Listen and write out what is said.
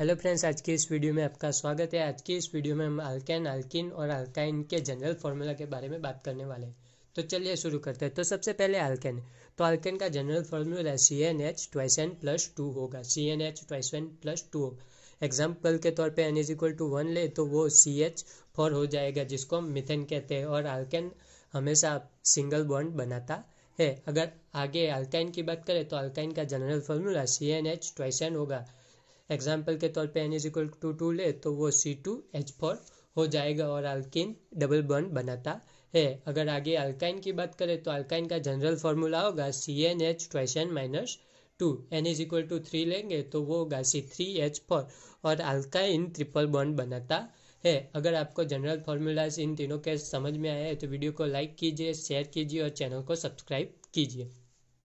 hello friends आज के इस वीडियो में आपका स्वागत है आज के इस वीडियो में हम अल्कैन अल्किन और अल्काइन के जनरल फार्मूला के बारे में बात करने वाले हैं तो चलिए शुरू करते हैं तो सबसे पहले अल्कैन तो अल्कैन का general formula C N H twice N plus two होगा C N H twice N plus two होगा एग्जाम्पल के तौर पर N is equal to one ले तो वो सी एच फोर हो जाएगा जिसको हम मिथेन कहते हैं और अल्कैन हमेशा सिंगल बॉन्ड बनाता है अगर आगे अल्काइन की बात करें तो अल्काइन का general formula C N H twice N होगा एग्जाम्पल के तौर पे N is equal to two ले तो वो सी टू एच फोर हो जाएगा और अल्किन डबल बॉन्ड बनाता है अगर आगे अल्काइन की बात करें तो अल्काइन का जनरल फार्मूला होगा C N H twice N minus two N is equal to three लेंगे तो वो होगा सी थ्री एच फोर और अल्काइन ट्रिपल बॉन्ड बनाता है अगर आपको जनरल फार्मूलाज इन तीनों के समझ में आए तो वीडियो को लाइक कीजिए शेयर कीजिए और चैनल को सब्सक्राइब कीजिए